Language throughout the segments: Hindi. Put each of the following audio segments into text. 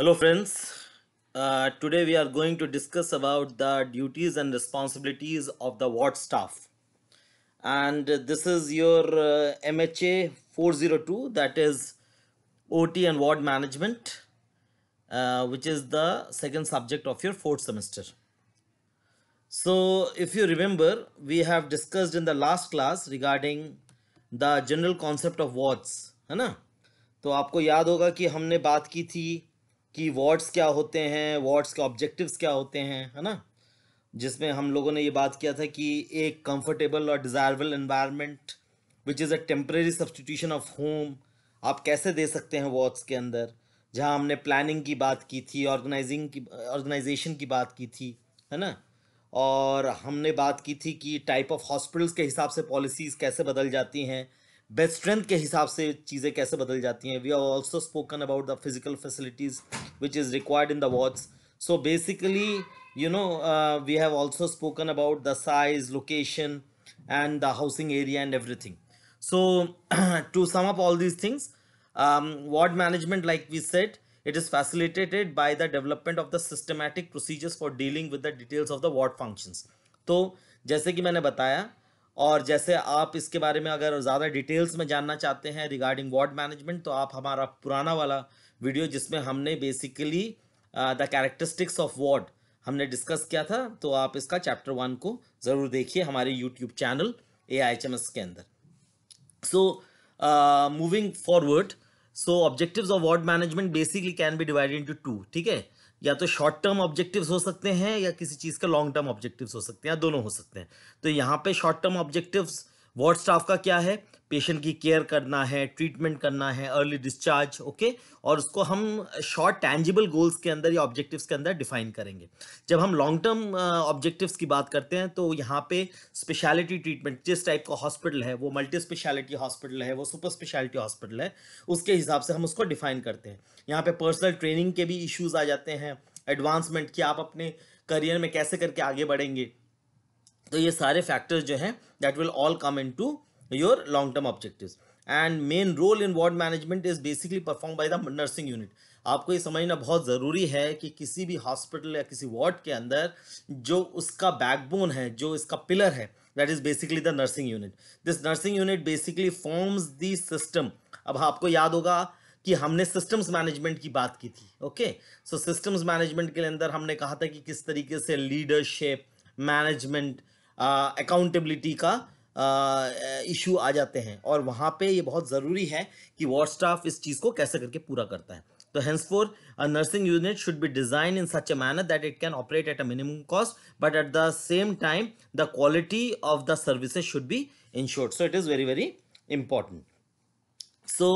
hello friends uh, today we are going to discuss about the duties and responsibilities of the ward staff and this is your uh, mha 402 that is ot and ward management uh, which is the second subject of your fourth semester so if you remember we have discussed in the last class regarding the general concept of wards है ना तो आपको याद होगा कि हमने बात की थी कि वार्ड्स क्या होते हैं वार्ड्स के ऑब्जेक्टिव्स क्या होते हैं है ना जिसमें हम लोगों ने ये बात किया था कि एक कंफर्टेबल और desirable environment which is a temporary substitution of home आप कैसे दे सकते हैं वार्ड्स के अंदर जहाँ हमने प्लानिंग की बात की थी ऑर्गेनाइजिंग की ऑर्गेनाइजेशन की बात की थी है ना और हमने बात की थी कि टाइप ऑफ हॉस्पिटल्स के हिसाब से पॉलिसीज़ कैसे बदल जाती हैं बेस्ट स्ट्रेंथ के हिसाब से चीज़ें कैसे बदल जाती हैं we are also spoken about the physical facilities which is required in the wards so basically you know we have also spoken about the size location and the housing area and everything so to sum up all these things ward management like we set it is facilitated by the development of the systematic procedures for dealing with the details of the ward functions तो जैसे कि मैंने बताया और जैसे आप इसके बारे में अगर ज़्यादा डिटेल्स में जानना चाहते हैं रिगार्डिंग वार्ड मैनेजमेंट तो आप हमारा पुराना वाला वीडियो जिसमें हमने basically the characteristics of ward हमने डिस्कस किया था तो आप इसका चैप्टर वन को ज़रूर देखिए हमारे यूट्यूब चैनल ए के अंदर so moving forward so objective of ward management basically can be divided into two ठीक है या तो शॉर्ट टर्म ऑब्जेक्टिव्स हो सकते हैं या किसी चीज़ के लॉन्ग टर्म ऑब्जेक्टिव्स हो सकते हैं या दोनों हो सकते हैं तो यहाँ पे short term objectives ward staff का क्या है पेशेंट की केयर करना है ट्रीटमेंट करना है अर्ली डिस्चार्ज ओके और उसको हम शॉर्ट टैंजिबल गोल्स के अंदर या ऑब्जेक्टिव्स के अंदर डिफाइन करेंगे जब हम लॉन्ग टर्म ऑब्जेक्टिव्स की बात करते हैं तो यहाँ पे स्पेशलिटी ट्रीटमेंट जिस टाइप का हॉस्पिटल है वो मल्टी स्पेशलिटी हॉस्पिटल है वो सुपर स्पेशलिटी हॉस्पिटल है उसके हिसाब से हम उसको डिफाइन करते हैं यहाँ पर पर्सनल ट्रेनिंग के भी इशूज़ आ जाते हैं एडवांसमेंट कि आप अपने करियर में कैसे करके आगे बढ़ेंगे तो ये सारे फैक्टर्स जो हैं that will all come into your long term objective and main role in ward management is basically perform by the nursing unit आपको ये समझना बहुत ज़रूरी है कि किसी भी हॉस्पिटल या किसी वार्ड के अंदर जो उसका बैकबोन है जो इसका पिलर है that is basically the nursing unit this nursing unit basically forms the system अब आपको याद होगा कि हमने सिस्टम्स मैनेजमेंट की बात की थी ओके सो सिस्टम्स मैनेजमेंट के अंदर हमने कहा था कि किस तरीके से लीडरशिप मैनेजमेंट अकाउंटेबिलिटी का इशू आ जाते हैं और वहाँ पे ये बहुत ज़रूरी है कि वार्ड स्टाफ इस चीज़ को कैसे करके पूरा करता है तो hence for nursing unit should be design in such a manner that it can operate at a minimum cost but at the same time the quality of the services should be ensured so it is very very important so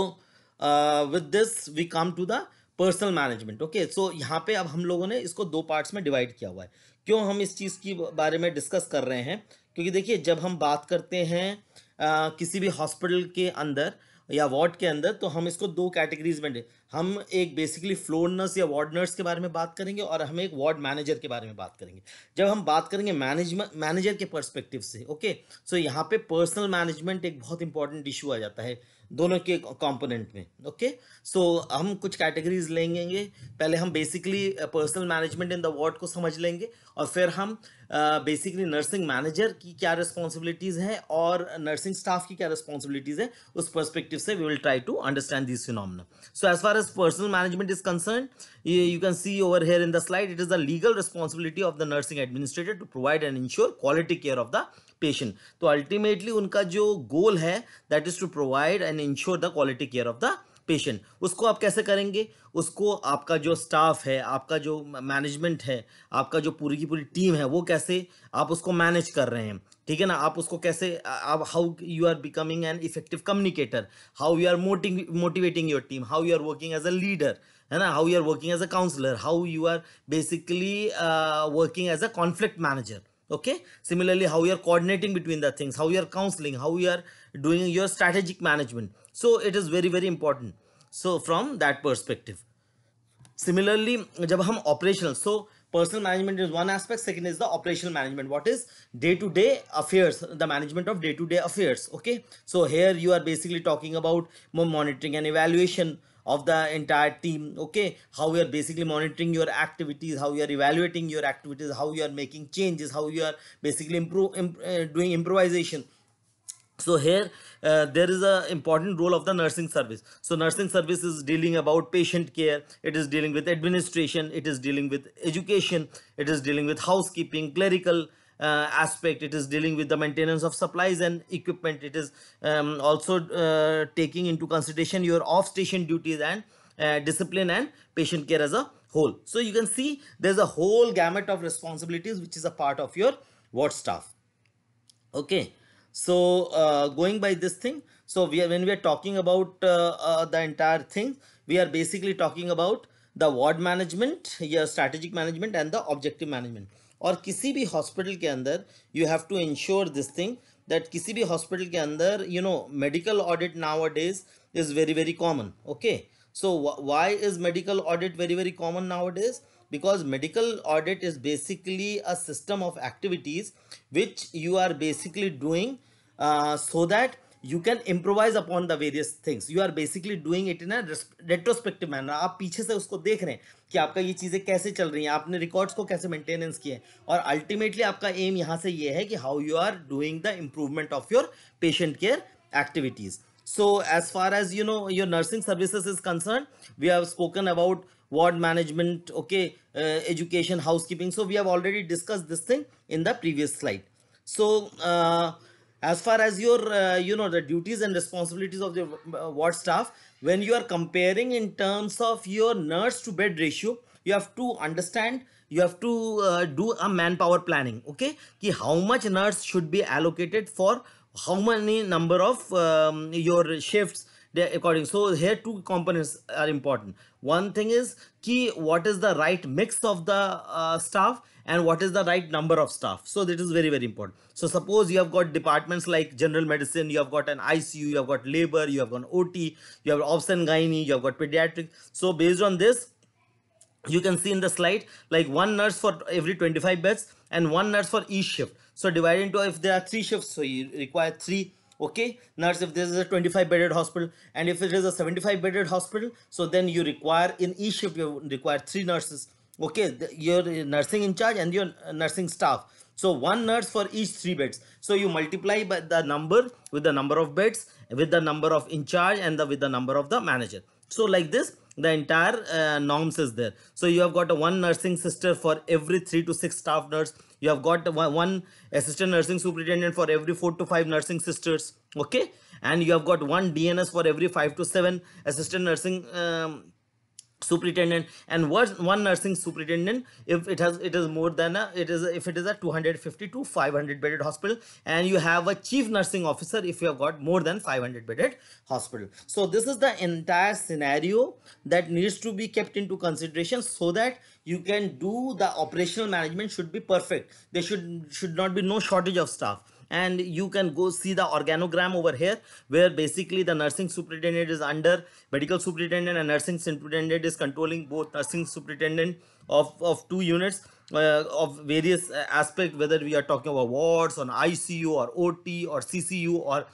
with this we come to the personal management okay so यहाँ पे अब हम लोगों ने इसको दो पार्ट्स में डिवाइड किया हुआ है क्यों हम इस चीज़ की बारे में डिस्कस कर रहे हैं क्योंकि देखिए जब हम बात करते हैं आ, किसी भी हॉस्पिटल के अंदर या वार्ड के अंदर तो हम इसको दो कैटेगरीज में हम एक बेसिकली फ्लोर नर्स या वार्ड नर्स के बारे में बात करेंगे और हम एक वार्ड मैनेजर के बारे में बात करेंगे जब हम बात करेंगे मैनेजमेंट मैनेजर के पर्सपेक्टिव से ओके सो यहाँ पे पर्सनल मैनेजमेंट एक बहुत इंपॉर्टेंट इशू आ जाता है दोनों के कंपोनेंट में ओके सो हम कुछ कैटेगरीज लेंगे पहले हम basically personal management in the ward को समझ लेंगे और फिर हम बेसिकली नर्सिंग मैनेजर की क्या रिस्पॉन्सिबिलिटीज़ हैं और नर्सिंग स्टाफ की क्या रिस्पॉन्सिबिलिटीज़ है उस परस्पेक्टिव से we will try to understand this phenomena so as far as personal management is concerned, you can see over here in the slide, it is the legal responsibility of the nursing administrator to provide and ensure quality care of the patient so ultimately unka jo goal hai that is to provide and ensure the quality care of the patient उसको आप कैसे करेंगे उसको आपका जो स्टाफ है आपका जो मैनेजमेंट है आपका जो पूरी की पूरी टीम है वो कैसे आप उसको मैनेज कर रहे हैं ठीक है ना आप उसको कैसे आप how you are becoming an effective communicator how you are मोटिंग motivating your team how you are working as a leader है ना how you are working as a counsellor how you are basically working as a conflict manager okay similarly how you are coordinating between the things how you are counselling how you are doing your strategic management so it is very very important so from that perspective similarly जब हम operational so so, personal management is one aspect second is the operational management what is day-to-day -day affairs the management of day-to-day -day affairs okay so here you are basically talking about monitoring and evaluation of the entire team okay how you are basically monitoring your activities how you are evaluating your activities how you are making changes how you are basically improve imp uh, doing improvisation so here uh, there is a important role of the nursing service so nursing service is dealing about patient care it is dealing with administration it is dealing with education it is dealing with housekeeping clerical uh, aspect it is dealing with the maintenance of supplies and equipment it is um, also uh, taking into consideration your off station duties and uh, discipline and patient care as a whole so you can see there's a whole gamut of responsibilities which is a part of your ward staff okay so uh, going by this thing, so we when we are talking about uh, uh, the entire thing, we are basically talking about the ward management, your strategic management and the objective management. Or kisi bhi hospital ke andar, you have to ensure this thing that kisi bhi hospital ke andar, you know, medical audit nowadays is very, very common. Okay. So why is medical audit very, very common nowadays? because medical audit is basically a system of activities which you are basically doing uh, so that you can improvise upon the various things you are basically doing it in a retrospective manner आप पीछे से उसको देख रहे हैं कि आपका ये चीज़ें कैसे चल रही हैं आपने records को कैसे maintenance किए और ultimately आपका aim यहाँ से ये है कि how you are doing the improvement of your patient care activities so as far as you know your nursing services is concerned we have spoken about uh, ward management, okay, uh, education, housekeeping. So we have already discussed this thing in the previous slide. So uh, as far as your, uh, you know, the duties and responsibilities of the uh, ward staff, when you are comparing in terms of your nurse to bed ratio, you have to understand you have to uh, do a manpower planning okay ki how much nurse should be allocated for how many number of um, your shifts according so here two components are important one thing is key what is the right mix of the uh, staff and what is the right number of staff so that is very very important so suppose you have got departments like general medicine you have got an icu you have got labor you have got ot you have obs and gynae you have got pediatric so based on this you can see in the slide like one nurse for every 25 beds and one nurse for each shift so divided into if there are three shifts so you require three okay nurse if this is a 25 bedded hospital and if it is a 75 bedded hospital so then you require in each shift you require three nurses okay your nursing in charge and your nursing staff so one nurse for each three beds so you multiply by the number with the number of beds with the number of in charge and the with the number of the manager so like this the entire uh, norms is there so you have got a one nursing sister for every three to six staff nurse you have got one assistant nursing superintendent for every four to five nursing sisters okay and you have got one dns for every five to seven assistant nursing um, superintendent and what one nursing superintendent if it has it is more than a it is if it is a 250 to 500 bedded hospital and you have a chief nursing officer if you have got more than 500 bedded hospital so this is the entire scenario that needs to be kept into consideration so that you can do the operational management should be perfect there should should not be no shortage of staff and you can go see the organogram over here where basically the nursing superintendent is under medical superintendent and nursing superintendent is controlling both nursing superintendent of, of two units uh, of various uh, aspect whether we are talking about wards on ICU or OT or CCU or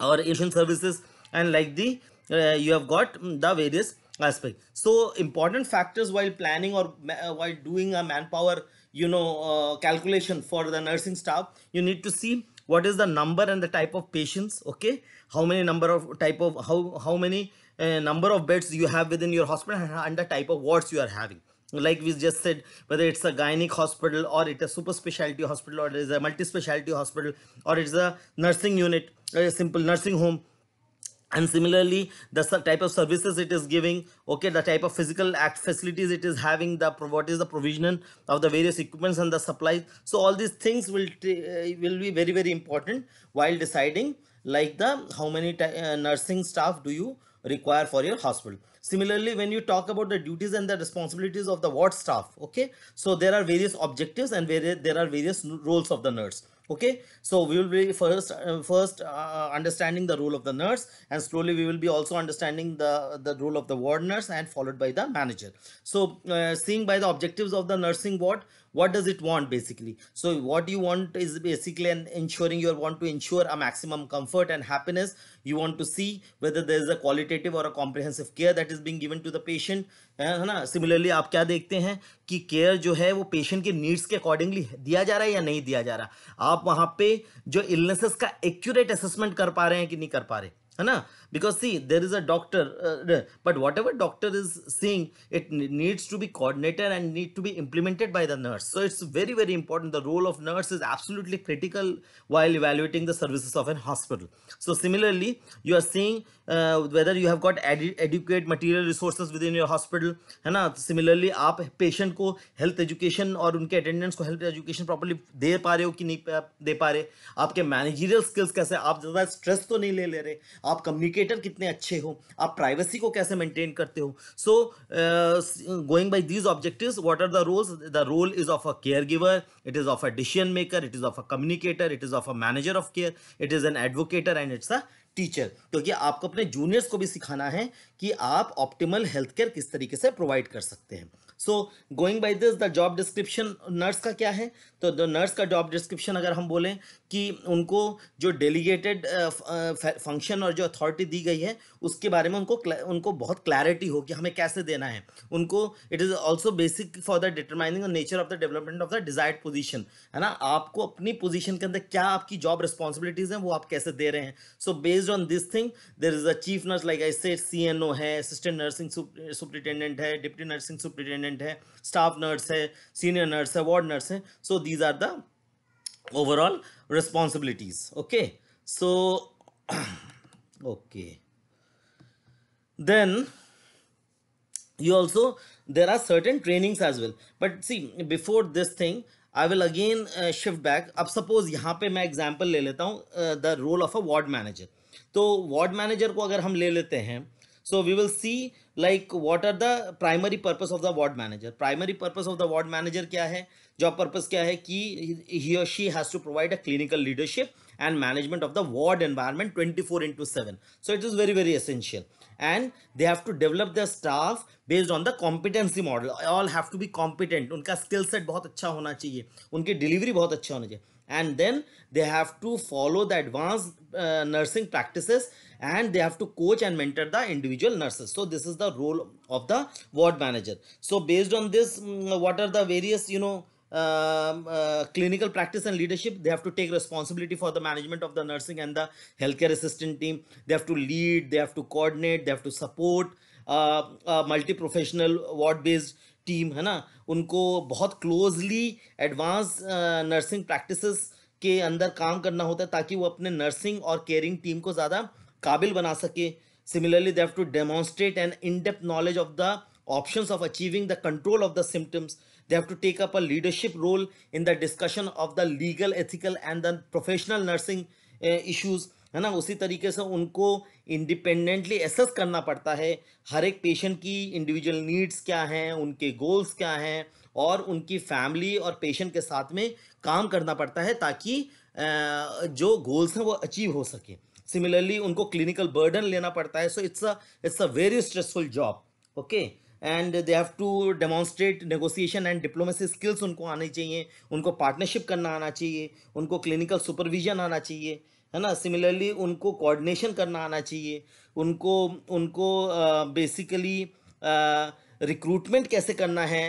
or Asian services and like the uh, you have got the various aspect so important factors while planning or uh, while doing a manpower you know uh, calculation for the nursing staff you need to see what is the number and the type of patients okay how many number of type of how how many uh, number of beds you have within your hospital and the type of wards you are having like we just said whether it's a gynec hospital or it's a super specialty hospital or it is a multi specialty hospital or it's a nursing unit a simple nursing home and similarly the type of services it is giving okay the type of physical act facilities it is having the what is the provision of the various equipments and the supplies so all these things will eh, will be very very important while deciding like the how many uh, nursing staff do you require for your hospital similarly when you talk about the duties and the responsibilities of the ward staff okay so there are various objectives and there are various roles of the nurse okay so we will be first uh, first uh, understanding the role of the nurse and slowly we will be also understanding the the role of the ward nurse and followed by the manager so uh, seeing by the objectives of the nursing ward what does it want basically so what you want is basically an ensuring you want to ensure a maximum comfort and happiness you want to see whether there is a qualitative or a comprehensive care that is being given to the patient है ना सिमिलरली आप क्या देखते हैं कि केयर जो है वो पेशेंट के नीड्स के अकॉर्डिंगली दिया जा रहा है या नहीं दिया जा रहा आप वहाँ पे जो इलनेसेस का एक्यूरेट असेसमेंट कर पा रहे हैं कि नहीं कर पा रहे है ना because see there is a doctor uh, but whatever doctor is seeing it needs to be coordinated and need to be implemented by the nurse so it's very very important the role of nurse is absolutely critical while evaluating the services of an hospital so similarly you are seeing uh, whether you have got adequate material resources within your hospital and similarly आप patient को health education और उनके attendance को health education properly दे पा रहे हो कि नहीं दे पा रहे आपके managerial skills कैसे आप ज़्यादा stress तो नहीं ले ले रहे आप communication इंडिकेटर कितने अच्छे हो आप प्राइवेसी को कैसे मेंटेन करते हो so going by these objectives what are the roles the role is of a caregiver it is of a decision maker it is of a communicator it is of a manager of care it is an advocator and it's a teacher क्योंकि आपको अपने जूनियर्स को भी सिखाना है कि आप ऑप्टिमल हेल्थ केयर किस तरीके से प्रोवाइड कर सकते हैं so going by this the job description nurse का क्या है तो द नर्स का जॉब डिस्क्रिप्शन अगर हम बोलें कि उनको जो डेलीगेटेड फंक्शन uh, uh, और जो अथॉरिटी दी गई है उसके बारे में उनको उनको बहुत क्लैरिटी हो कि हमें कैसे देना है उनको it is also basic for the determining nature of the development of the desired position है ना आपको अपनी पोजीशन के अंदर क्या आपकी जॉब रिस्पॉन्सिबिलिटीज़ हैं वो आप कैसे दे रहे हैं so based on this thing there is a chief nurse like I N O है असिस्टेंट नर्सिंग सुपरिटेंडेंट है डिप्टी नर्सिंग सुपरिटेंडेंट अटेंडेंट है स्टाफ नर्स है सीनियर नर्स है वार्ड नर्स है so these are the overall responsibilities okay so okay then you also there are certain training as well but see before this thing I will again shift back अब सपोज यहाँ पर मैं एग्जाम्पल ले लेता हूँ the role of a ward manager तो वार्ड मैनेजर को अगर हम ले लेते हैं so we will see like what are the primary purpose of the ward manager primary purpose of the ward manager kya hai job purpose kya hai ki he or she has to provide a clinical leadership and management of the ward environment 24 into 7 so it is very very essential and they have to develop their staff based on the competency model all have to be competent unka skill set bahut acha hona chahiye unki delivery bahut acha hona chahiye and then they have to follow the advanced uh, nursing practices and they have to coach and mentor the individual nurses so this is the role of the ward manager so based on this mm, what are the various you know um, uh, clinical practice and leadership they have to take responsibility for the management of the nursing and the healthcare assistant team they have to lead they have to coordinate they have to support uh, uh multi-professional ward-based team है ना उनको बहुत क्लोजली एडवांस नर्सिंग प्रैक्टिस के अंदर काम करना होता है ताकि वो अपने नर्सिंग और केयरिंग टीम को ज़्यादा काबिल बना सके similarly they've to to and in depth knowledge of the option of achieving the control of the symptoms they have to take up a leadership role in the discussion of the legal ethical and the professional nursing issues है ना उसी तरीके से उनको इंडिपेंडेंटली एसेस करना पड़ता है हर एक पेशेंट की इंडिविजुअल नीड्स क्या हैं उनके गोल्स क्या हैं और उनकी फैमिली और पेशेंट के साथ में काम करना पड़ता है ताकि जो गोल्स हैं वो अचीव हो सके सिमिलरली उनको क्लिनिकल बर्डन लेना पड़ता है so it's a it's a very stressful job okay and they have to demonstrate negotiation and diplomacy skills उनको आनी चाहिए उनको पार्टनरशिप करना आना चाहिए उनको क्लिनिकल सुपरविजन आना चाहिए है ना सिमिलरली उनको कोऑर्डिनेशन करना आना चाहिए उनको उनको बेसिकली रिक्रूटमेंट कैसे करना है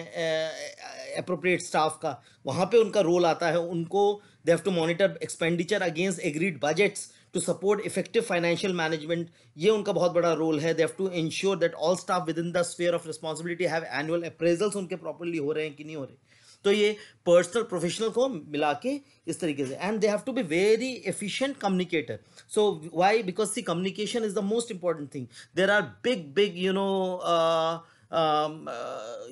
अप्रोप्रिएट स्टाफ का वहाँ पे उनका रोल आता है उनको they have to monitor expenditure against agreed budgets to support effective financial management ये उनका बहुत बड़ा रोल है they have to ensure that all staff within the sphere of responsibility have annual appraisals उनके प्रॉपरली हो रहे हैं कि नहीं हो रहे तो ये पर्सनल प्रोफेशनल को मिला के इस तरीके से and they have to be very efficient communicator so why because see communication is the most important thing there are big big you know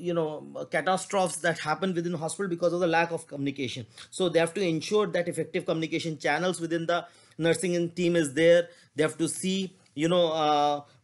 you know catastrophes that happen within hospital because of the lack of communication so they have to ensure that effective communication channels within the nursing in team is there they have to see you know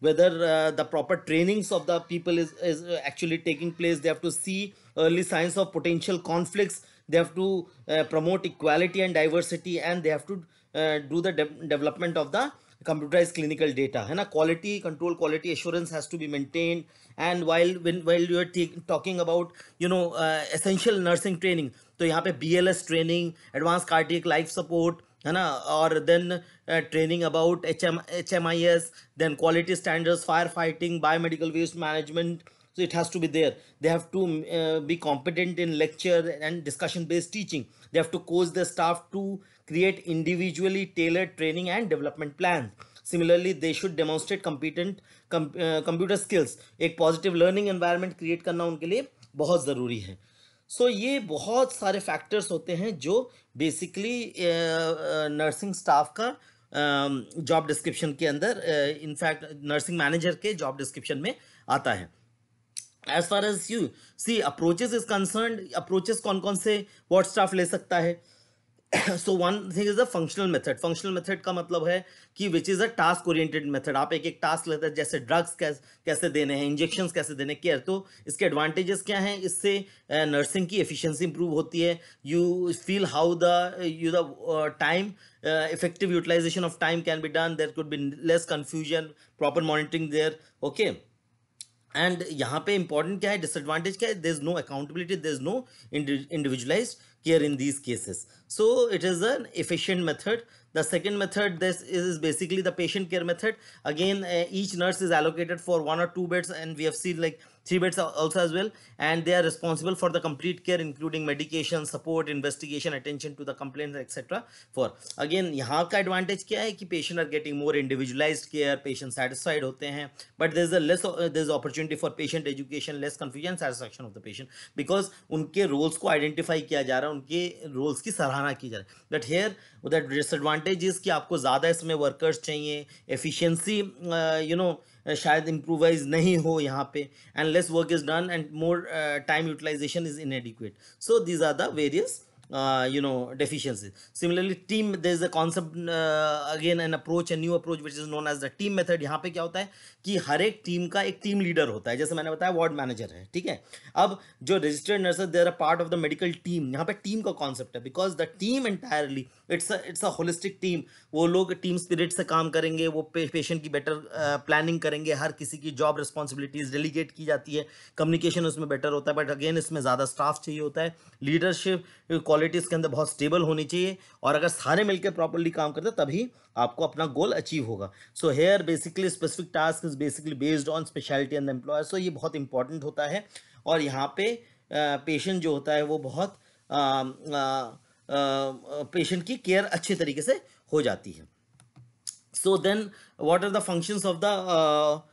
whether the proper trainings of the people is is actually taking place they have to see early signs of potential conflicts they have to uh, promote equality and diversity and they have to uh, do the de development of the computerized clinical data and a quality control quality assurance has to be maintained and while when while you are talking about you know uh, essential nursing training you have a BLS training advanced cardiac life support है ना और then training about H M H M I S then quality so it has to be there they have to uh, be competent in lecture and discussion based teaching they have to coach the staff to create individually tailored training and development plan similarly they should demonstrate competent com, uh, computer skills एक positive learning environment create करना उनके लिए बहुत ज़रूरी है सो so, ये बहुत सारे फैक्टर्स होते हैं जो बेसिकली नर्सिंग स्टाफ का जॉब uh, डिस्क्रिप्शन के अंदर इनफैक्ट नर्सिंग मैनेजर के जॉब डिस्क्रिप्शन में आता है as far as you see approaches is concern approaches कौन कौन से वॉट स्टाफ ले सकता है so one thing is a functional method functional method का मतलब है कि which is a task oriented method आप एक एक टास्क लेते हैं जैसे ड्रग्स कैसे देने हैं इंजेक्शन कैसे देने केयर तो इसके एडवांटेजेस क्या हैं इससे नर्सिंग uh, की एफिशिएंसी इंप्रूव होती है you feel how the you the time effective utilisation of time can be done there could be less confusion proper monitoring there okay and यहाँ पे इंपॉर्टेंट क्या है डिसएडवांटेज क्या है there is no accountability there is no individualise care in these cases so it is inefficient method the second method this is basically the patient care method again each nurse is allocated for one or two beds and we F C like three beds also as well and they are responsible for the complete care including medication support investigation attention to the complaints etc for again yahan ka advantage kya hai ki patient are getting more individualized care patient satisfied hote hain but there is a less uh, there is opportunity for patient education less confusion satisfaction of the patient because unke roles ko identify kiya ja raha hai unke roles ki sarahana ki ja रही hai that here that disadvantage is ki aapko zyada isme workers chahiye efficiency uh, you know शायद इम्प्रोवाइज नहीं हो यहाँ पे and less work is done and more time utilisation is inadequate so these are the various uh, you know deficiencies similarly team there is a concept uh, again an approach a new approach which is known as the team method यहाँ पे क्या होता है कि हर एक टीम का एक टीम लीडर होता है जैसे मैंने बताया वार्ड मैनेजर है ठीक है अब जो registered nurses there are part of the medical team यहाँ पे टीम का कॉन्सेप्ट है because the team entirely it's it's a holistic team वो लोग टीम स्पिरिट से काम करेंगे वो पे, पेशेंट की बेटर प्लानिंग uh, करेंगे हर किसी की जॉब रिस्पॉन्सिबिलिटीज डेलीगेट की जाती है कम्युनिकेशन उसमें बेटर होता है बट अगेन इसमें ज़्यादा स्टाफ चाहिए होता है लीडरशिप क्वालिटी इसके अंदर बहुत स्टेबल होनी चाहिए और अगर सारे मिलकर प्रॉपरली काम करते तभी आपको अपना गोल अचीव होगा so here basically specific task is basically based on speciality and employer so ये बहुत इंपॉर्टेंट होता है और यहाँ पे पेशेंट जो होता है वो बहुत पेशेंट की केयर अच्छे तरीके से हो जाती है so then what are the functions of the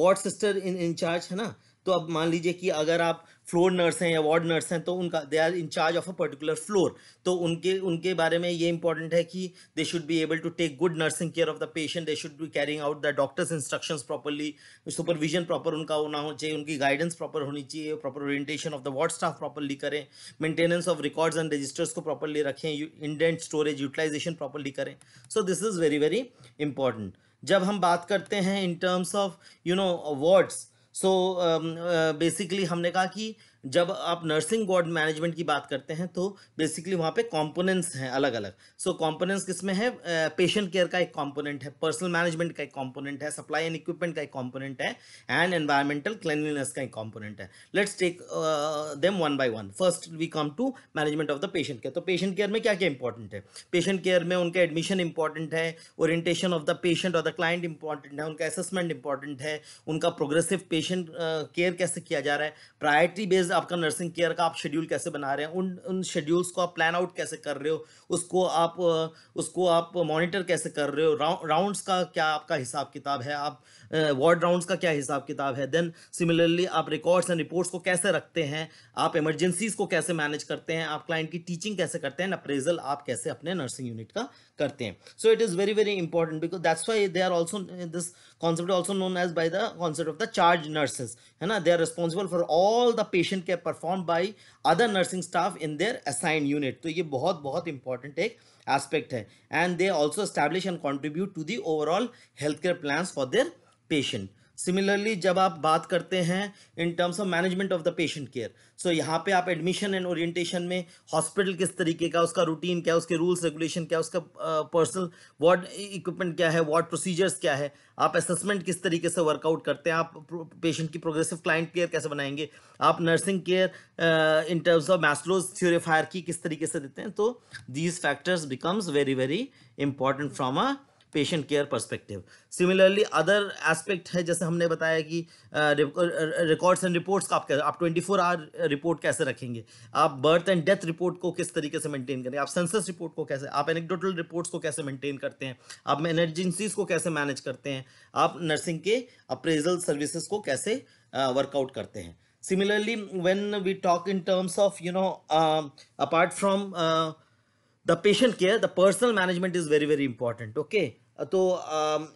ward sister in in-charge है ना तो अब मान लीजिए कि अगर आप फ्लोर नर्स हैं या वार्ड नर्स हैं तो उनका they are in-charge of a particular floor तो उनके उनके बारे में ये इंपॉर्टेंट है कि they should be able to take good nursing care of the patient they should be carrying out the doctors instruction properly supervision proper उनका होना हो चाहिए उनकी गाइडेंस प्रॉपर होनी चाहिए proper orientation of the ward staff properly करें maintenance of records and registers को प्रॉपरली रखें इंडेंट स्टोरेज यूटिलाइजेशन प्रॉपरली करें so this is very very important जब हम बात करते हैं in terms of you know wards so basically um, uh, हमने कहा कि जब आप नर्सिंग वार्ड मैनेजमेंट की बात करते हैं तो बेसिकली वहाँ पे कंपोनेंट्स हैं अलग अलग सो so, कंपोनेंट्स किसमें है पेशेंट केयर का एक कंपोनेंट है पर्सनल मैनेजमेंट का एक कंपोनेंट है सप्लाई एंड इक्विपमेंट का एक कंपोनेंट है एंड एनवायरमेंटल क्लिनलीनेस का एक कॉम्पोनेंट है let's take them one by one first we come to management of the patient care तो पेशेंट केयर में क्या क्या इंपॉर्टेंट है पेशेंट केयर में उनका एडमिशन इंपॉर्टेंट है ओरिएंटेशन ऑफ द पेशेंट और द क्लाइंट इंपॉर्टेंट है उनका असेसमेंट इंपॉर्टेंट है उनका प्रोग्रेसिव पेशेंट केयर कैसे किया जा रहा है प्रायोरिटी बेस्ड आपका नर्सिंग केयर का आप शेड्यूल कैसे बना रहे हैं उन उन शेड्यूल्स को आप प्लान आउट कैसे कर रहे हो उसको आप उसको आप मॉनिटर कैसे कर रहे हो राउंड्स का क्या आपका हिसाब किताब है आप वार्ड राउंड्स का क्या हिसाब किताब है देन सिमिलरली आप रिकॉर्ड्स एंड रिपोर्ट्स को कैसे रखते हैं आप इमरजेंसीज को कैसे मैनेज करते हैं आप क्लाइंट की टीचिंग कैसे करते हैं अप्रेजल आप कैसे अपने नर्सिंग यूनिट का करते हैं so it is very very important because that's why they are also this concept also known as by the concept of the charge nurses है ना they are responsible for all the patient care perform by other nursing staff in their assigned unit तो ये बहुत बहुत इंपॉर्टेंट एक एस्पेक्ट है and they also establish and contribute to the overall health care plans for their patient similarly जब आप बात करते हैं in terms of management of the patient care so यहाँ पे आप एडमिशन एंड ओरिएंटेशन में हॉस्पिटल किस तरीके का उसका रूटीन क्या उसके रूल्स रेगुलेशन क्या उसका पर्सनल वार्ड इक्विपमेंट क्या है वार्ड प्रोसीजर्स क्या है आप असेसमेंट किस तरीके से वर्कआउट करते हैं आप पेशेंट की प्रोग्रेसिव क्लाइंट केयर कैसे बनाएंगे आप nursing care in terms of Maslow's थ्योरीफायर की किस तरीके से देते हैं तो these factors becomes very very important from a patient care perspective similarly other aspect है जैसे हमने बताया कि रिकॉर्ड्स एंड रिपोर्ट्स का आप कैसे आप ट्वेंटी फोर आवर रिपोर्ट कैसे रखेंगे आप बर्थ एंड डेथ रिपोर्ट को किस तरीके से मेंटेन करेंगे आप सेंसस रिपोर्ट को कैसे आप एनेक्डोटल रिपोर्ट्स को कैसे मेंटेन करते हैं आप एमरजेंसीज को कैसे मैनेज करते हैं आप नर्सिंग के अप्रेजल सर्विसेज को कैसे वर्कआउट uh, करते हैं similarly when we talk in terms of you know apart from the patient care the personal management is very very important okay okay तो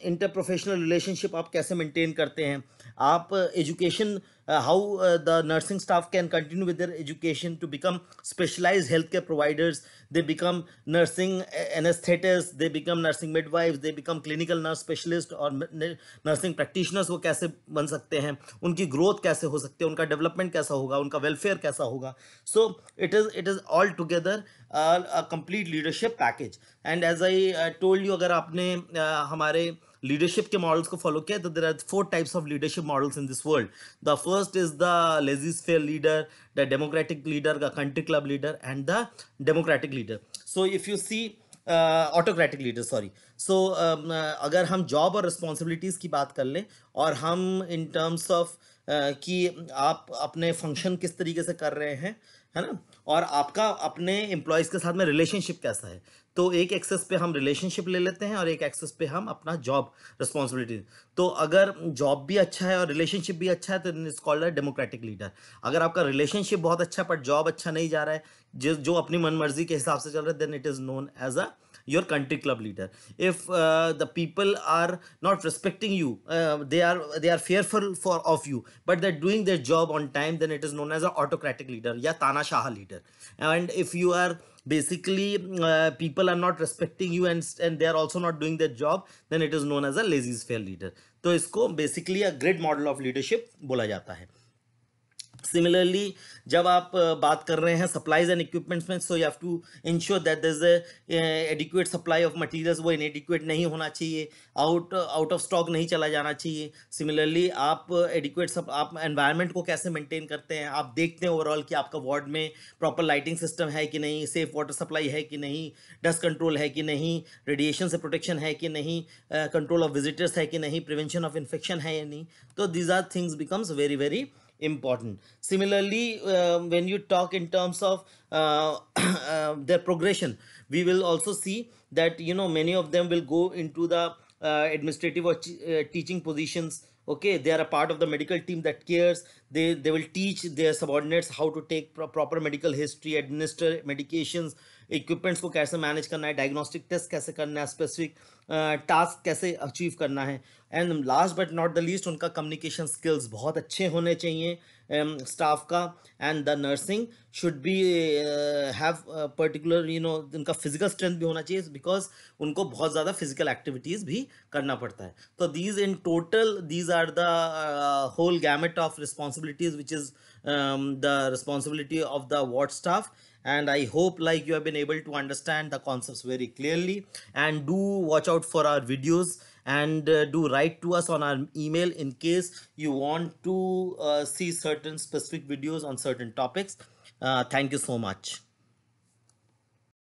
इंटर प्रोफेशनल रिलेशनशिप आप कैसे मेंटेन करते हैं आप education how the nursing staff can continue with education to become specialise health care providers they become nursing anaesthetist they become nursing midwife they become clinical nurse specialist और नर्सिंग प्रैक्टिशनर्स वो कैसे बन सकते हैं उनकी ग्रोथ कैसे हो सकती है उनका डेवलपमेंट कैसा होगा उनका वेलफेयर कैसा होगा so it is it is all together complete leadership package and as I told you अगर आपने uh, हमारे uh, लीडरशिप के मॉडल्स को फॉलो किया तो there are four types of leadership models in this world the first is the laissez leader the democratic leader the country club leader and the democratic leader so if you see autocratic leader sorry so अगर हम जॉब और रिस्पॉन्सिबिलिटीज की बात कर लें और हम इन टर्म्स ऑफ कि आप अपने फंक्शन किस तरीके से कर रहे हैं है ना और आपका अपने एम्प्लॉयज़ के साथ में रिलेशनशिप कैसा है तो एक एक्सेस पे हम रिलेशनशिप ले लेते हैं और एक एक्सेस पे हम अपना जॉब रिस्पॉन्सिबिलिटी तो अगर जॉब भी अच्छा है और रिलेशनशिप भी अच्छा है तो इज कॉल्ड डेमोक्रेटिक लीडर अगर आपका रिलेशनशिप बहुत अच्छा है बट जॉब अच्छा नहीं जा रहा है जिस जो अपनी मन मर्जी के हिसाब से चल रहा है then it is known as a your country club leader if the people are not respecting you they are they are fearful for of you but they're doing their job on time then it is known as a autocratic leader या तानाशाह leader and if you are basically uh, people are not respecting you and and they are also not doing their job then it is known as a laissez faire leader तो इसको basically a great model of leadership बोला जाता है सिमिलरली जब आप बात कर रहे हैं सप्लाईज एंड इक्विपमेंट्स में so you have to ensure that there is adequate supply of materials वो इनएडिक्वेट नहीं होना चाहिए आउट आउट ऑफ स्टॉक नहीं चला जाना चाहिए सिमिलरली आप एडिक्वेट सप आप एनवायरनमेंट को कैसे मेंटेन करते हैं आप देखते हैं ओवरऑल कि आपका वार्ड में प्रॉपर लाइटिंग सिस्टम है कि नहीं सेफ वाटर सप्लाई है कि नहीं डस्ट कंट्रोल है कि नहीं रेडिएशन से प्रोटेक्शन है कि नहीं कंट्रोल ऑफ विजिटर्स है कि नहीं प्रिवेंशन ऑफ इन्फेक्शन है या नहीं तो these are things becomes very very important. Similarly, uh, when you talk in terms of uh, uh, their progression, we will also see that, you know, many of them will go into the uh, administrative or uh, teaching positions okay they are a part of the medical team that cares they they will teach their subordinates how to take pro proper medical history administer medications equipments को कैसे मैनेज करना है डायग्नोस्टिक टेस्ट कैसे करना है स्पेसिफिक टास्क कैसे अचीव करना है and last but not the least उनका कम्युनिकेशन स्किल्स बहुत अच्छे होने चाहिए स्टाफ um, का and the nursing should be have particular you know उनका फिजिकल स्ट्रेंथ भी होना चाहिए बिकॉज उनको बहुत ज़्यादा फिजिकल एक्टिविटीज़ भी करना पड़ता है तो these in total these are the whole gamut of responsibilities which is the responsibility of the ward staff and i hope like you have been able to understand the concepts very clearly and do watch out for our videos and uh, do write to us on our email in case you want to uh, see certain specific videos on certain topics uh, thank you so much